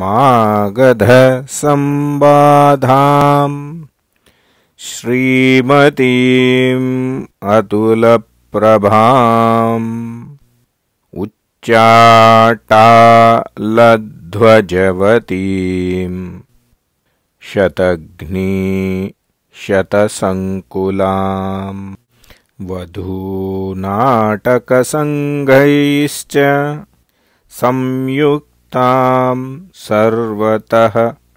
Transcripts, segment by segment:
मागधसंबाधाम् श्रीमतीम् अतुलप्रभाम् उच्चाटालध्वजवतीं शतघ्नी शतसङ्कुलाम् वधूनाटकसङ्घैश्च संयुक् सर्वतः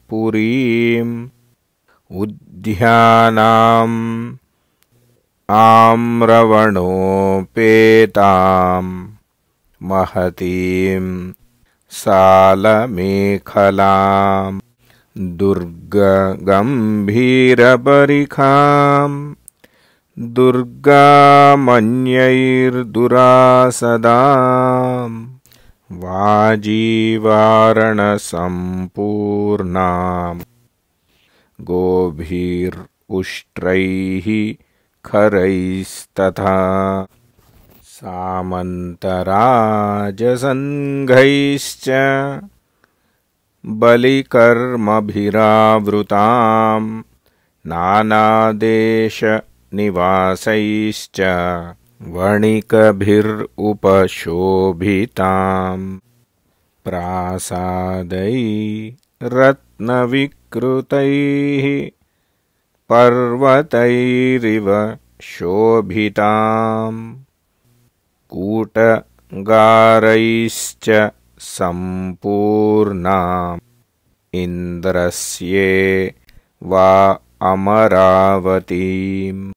पुरीम् उद्यानाम् आम्रवणोपेताम् महतीम् सालमेखलाम् दुर्गगम्भीरपरिखाम् दुर्गामन्यैर्दुरासदाम् वाजीवारणसम्पूर्णा गोभीर् उष्ट्रैः खरैस्तथा सामन्तराजसङ्घैश्च बलिकर्मभिरावृताम् नानादेशनिवासैश्च वणिकभिरुपशोभिताम् प्रासादै रत्नविकृतैः पर्वतैरिव शोभिताम् कूटगारैश्च सम्पूर्णा इन्द्रस्ये वा अमरावतीम्